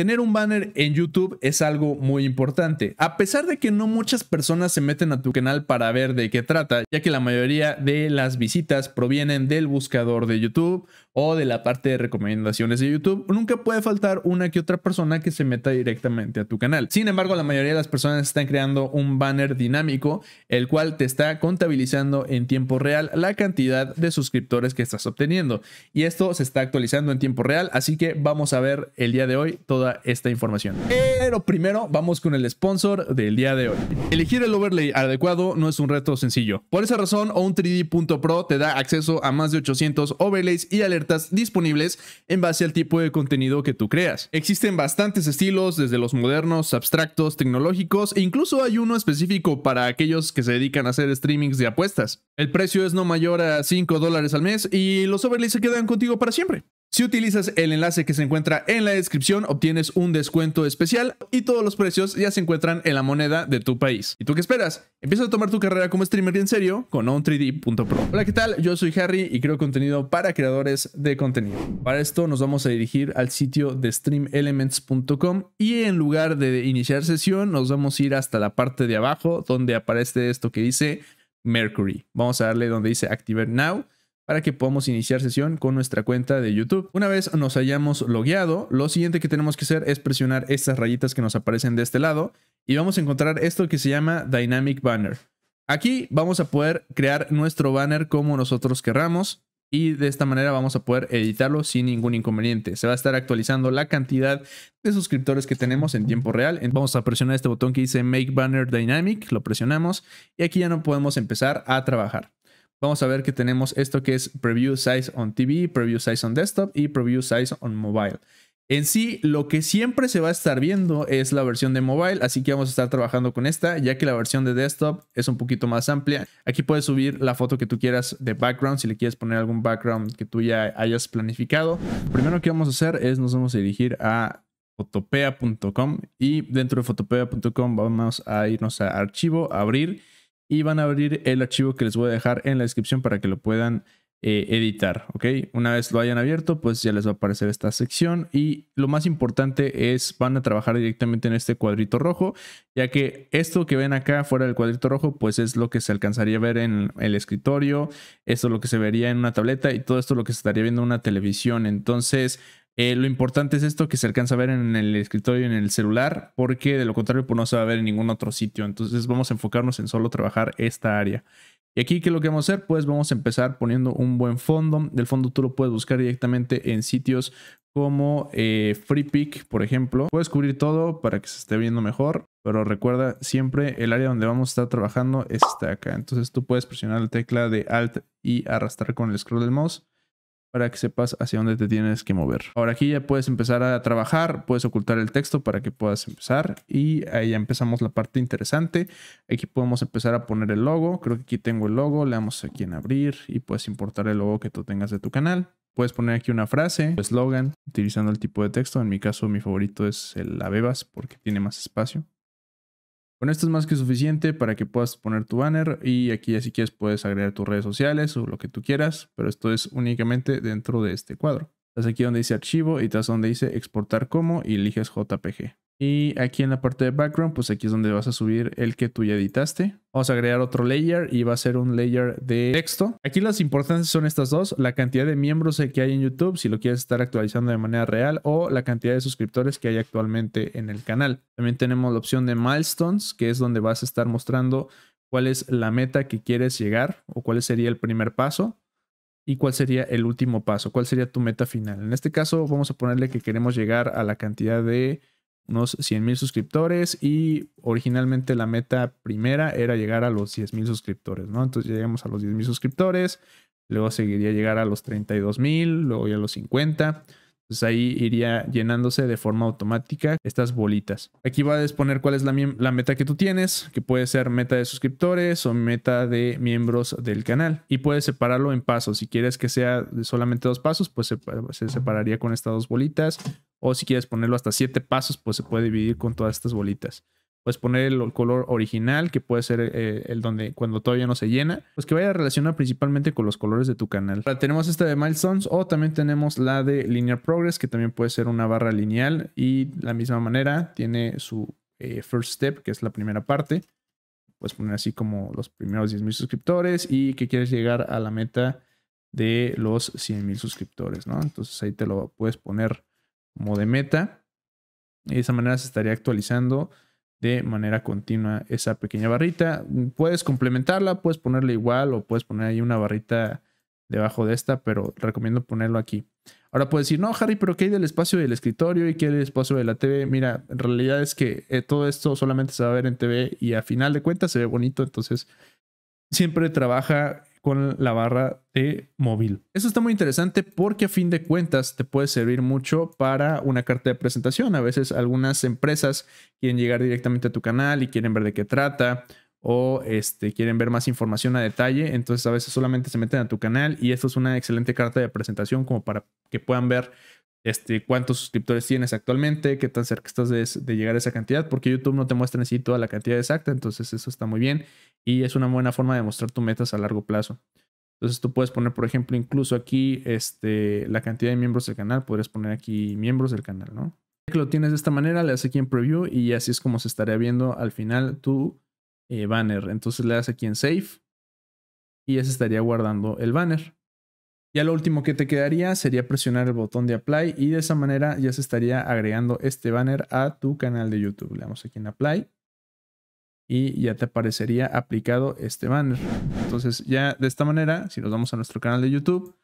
Tener un banner en YouTube es algo muy importante, a pesar de que no muchas personas se meten a tu canal para ver de qué trata, ya que la mayoría de las visitas provienen del buscador de YouTube o de la parte de recomendaciones de YouTube, nunca puede faltar una que otra persona que se meta directamente a tu canal. Sin embargo, la mayoría de las personas están creando un banner dinámico, el cual te está contabilizando en tiempo real la cantidad de suscriptores que estás obteniendo. Y esto se está actualizando en tiempo real, así que vamos a ver el día de hoy toda esta información. Pero primero vamos con el sponsor del día de hoy. Elegir el overlay adecuado no es un reto sencillo. Por esa razón, Own3D.pro te da acceso a más de 800 overlays y alertas disponibles en base al tipo de contenido que tú creas. Existen bastantes estilos, desde los modernos, abstractos, tecnológicos e incluso hay uno específico para aquellos que se dedican a hacer streamings de apuestas. El precio es no mayor a 5 dólares al mes y los overlays se quedan contigo para siempre. Si utilizas el enlace que se encuentra en la descripción, obtienes un descuento especial y todos los precios ya se encuentran en la moneda de tu país. ¿Y tú qué esperas? Empieza a tomar tu carrera como streamer en serio con on3d.pro. Hola, ¿qué tal? Yo soy Harry y creo contenido para creadores de contenido. Para esto nos vamos a dirigir al sitio de streamelements.com y en lugar de iniciar sesión nos vamos a ir hasta la parte de abajo donde aparece esto que dice Mercury. Vamos a darle donde dice Activate Now para que podamos iniciar sesión con nuestra cuenta de YouTube. Una vez nos hayamos logueado, lo siguiente que tenemos que hacer es presionar estas rayitas que nos aparecen de este lado y vamos a encontrar esto que se llama Dynamic Banner. Aquí vamos a poder crear nuestro banner como nosotros querramos y de esta manera vamos a poder editarlo sin ningún inconveniente. Se va a estar actualizando la cantidad de suscriptores que tenemos en tiempo real. Vamos a presionar este botón que dice Make Banner Dynamic, lo presionamos y aquí ya no podemos empezar a trabajar vamos a ver que tenemos esto que es Preview Size on TV, Preview Size on Desktop y Preview Size on Mobile. En sí, lo que siempre se va a estar viendo es la versión de mobile, así que vamos a estar trabajando con esta, ya que la versión de desktop es un poquito más amplia. Aquí puedes subir la foto que tú quieras de background, si le quieres poner algún background que tú ya hayas planificado. primero que vamos a hacer es nos vamos a dirigir a fotopea.com y dentro de fotopea.com vamos a irnos a archivo, abrir y van a abrir el archivo que les voy a dejar en la descripción para que lo puedan eh, editar, ¿ok? Una vez lo hayan abierto, pues ya les va a aparecer esta sección y lo más importante es van a trabajar directamente en este cuadrito rojo, ya que esto que ven acá fuera del cuadrito rojo, pues es lo que se alcanzaría a ver en el escritorio, esto es lo que se vería en una tableta y todo esto es lo que se estaría viendo en una televisión, entonces eh, lo importante es esto que se alcanza a ver en el escritorio y en el celular, porque de lo contrario pues, no se va a ver en ningún otro sitio. Entonces vamos a enfocarnos en solo trabajar esta área. Y aquí, ¿qué es lo que vamos a hacer? Pues vamos a empezar poniendo un buen fondo. Del fondo tú lo puedes buscar directamente en sitios como eh, FreePick, por ejemplo. Puedes cubrir todo para que se esté viendo mejor, pero recuerda siempre el área donde vamos a estar trabajando está acá. Entonces tú puedes presionar la tecla de Alt y arrastrar con el scroll del mouse para que sepas hacia dónde te tienes que mover. Ahora aquí ya puedes empezar a trabajar, puedes ocultar el texto para que puedas empezar y ahí ya empezamos la parte interesante. Aquí podemos empezar a poner el logo, creo que aquí tengo el logo, le damos aquí en abrir y puedes importar el logo que tú tengas de tu canal. Puedes poner aquí una frase, eslogan, utilizando el tipo de texto. En mi caso, mi favorito es el Abebas porque tiene más espacio. Bueno esto es más que suficiente para que puedas poner tu banner y aquí ya si quieres puedes agregar tus redes sociales o lo que tú quieras, pero esto es únicamente dentro de este cuadro. Estás aquí donde dice archivo y estás donde dice exportar como y eliges JPG. Y aquí en la parte de background, pues aquí es donde vas a subir el que tú ya editaste. Vamos a agregar otro layer y va a ser un layer de texto. Aquí las importantes son estas dos, la cantidad de miembros que hay en YouTube, si lo quieres estar actualizando de manera real, o la cantidad de suscriptores que hay actualmente en el canal. También tenemos la opción de milestones, que es donde vas a estar mostrando cuál es la meta que quieres llegar o cuál sería el primer paso y cuál sería el último paso, cuál sería tu meta final. En este caso vamos a ponerle que queremos llegar a la cantidad de unos 100 mil suscriptores y originalmente la meta primera era llegar a los 10.000 mil suscriptores, ¿no? Entonces llegamos a los 10.000 mil suscriptores, luego seguiría llegar a los 32 mil, luego ya a los 50. Entonces ahí iría llenándose de forma automática estas bolitas. Aquí va a exponer cuál es la, meta que tú tienes, que puede ser meta de suscriptores o meta de miembros del canal. Y puedes separarlo en pasos. Si quieres que sea solamente dos pasos, pues se separaría con estas dos bolitas. O si quieres ponerlo hasta siete pasos, pues se puede dividir con todas estas bolitas. Puedes poner el color original, que puede ser eh, el donde cuando todavía no se llena, pues que vaya relacionado principalmente con los colores de tu canal. tenemos esta de Milestones o también tenemos la de Linear Progress, que también puede ser una barra lineal y la misma manera tiene su eh, First Step, que es la primera parte. Puedes poner así como los primeros 10.000 suscriptores y que quieres llegar a la meta de los 100.000 suscriptores, ¿no? Entonces ahí te lo puedes poner como de meta. Y de esa manera se estaría actualizando de manera continua esa pequeña barrita. Puedes complementarla, puedes ponerle igual o puedes poner ahí una barrita debajo de esta, pero recomiendo ponerlo aquí. Ahora puedes decir, no, Harry, pero ¿qué hay del espacio del escritorio y qué hay del espacio de la TV? Mira, en realidad es que eh, todo esto solamente se va a ver en TV y a final de cuentas se ve bonito, entonces siempre trabaja con la barra de móvil. Eso está muy interesante porque a fin de cuentas te puede servir mucho para una carta de presentación. A veces algunas empresas quieren llegar directamente a tu canal y quieren ver de qué trata o este, quieren ver más información a detalle, entonces a veces solamente se meten a tu canal y esto es una excelente carta de presentación como para que puedan ver este, cuántos suscriptores tienes actualmente, qué tan cerca estás de, llegar a esa cantidad, porque YouTube no te muestra en toda la cantidad exacta, entonces eso está muy bien y es una buena forma de mostrar tus metas a largo plazo. Entonces tú puedes poner, por ejemplo, incluso aquí este, la cantidad de miembros del canal, podrías poner aquí miembros del canal, ¿no? Que lo tienes de esta manera, le das aquí en preview y así es como se estaría viendo al final tu eh, banner. Entonces le das aquí en save y ya se estaría guardando el banner. Ya lo último que te quedaría sería presionar el botón de apply y de esa manera ya se estaría agregando este banner a tu canal de YouTube. Le damos aquí en apply y ya te aparecería aplicado este banner. Entonces ya de esta manera, si nos vamos a nuestro canal de YouTube,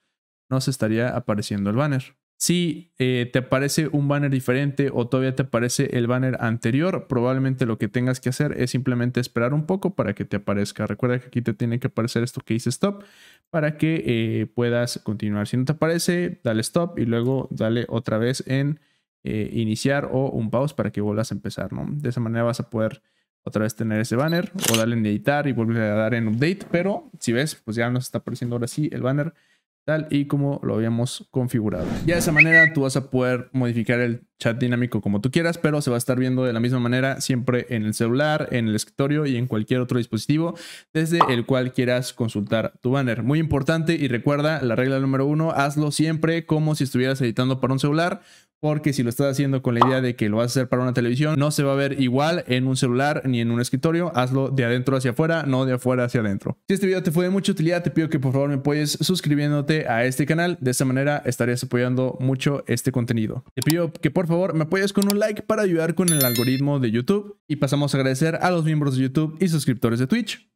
nos estaría apareciendo el banner. Si eh, te aparece un banner diferente o todavía te aparece el banner anterior, probablemente lo que tengas que hacer es simplemente esperar un poco para que te aparezca. Recuerda que aquí te tiene que aparecer esto que dice stop para que eh, puedas continuar. Si no te aparece, dale stop y luego dale otra vez en eh, iniciar o un pause para que vuelvas a empezar. ¿no? De esa manera vas a poder otra vez tener ese banner o darle en editar y volver a dar en update. Pero si ves, pues ya nos está apareciendo ahora sí el banner tal y como lo habíamos configurado. Ya de esa manera tú vas a poder modificar el chat dinámico como tú quieras, pero se va a estar viendo de la misma manera siempre en el celular, en el escritorio y en cualquier otro dispositivo desde el cual quieras consultar tu banner. Muy importante y recuerda la regla número uno, hazlo siempre como si estuvieras editando para un celular. Porque si lo estás haciendo con la idea de que lo vas a hacer para una televisión, no se va a ver igual en un celular ni en un escritorio. Hazlo de adentro hacia afuera, no de afuera hacia adentro. Si este video te fue de mucha utilidad, te pido que por favor me apoyes suscribiéndote a este canal. De esa manera estarías apoyando mucho este contenido. Te pido que por favor me apoyes con un like para ayudar con el algoritmo de YouTube. Y pasamos a agradecer a los miembros de YouTube y suscriptores de Twitch.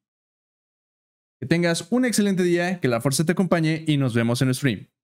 Que tengas un excelente día, que la fuerza te acompañe y nos vemos en el stream.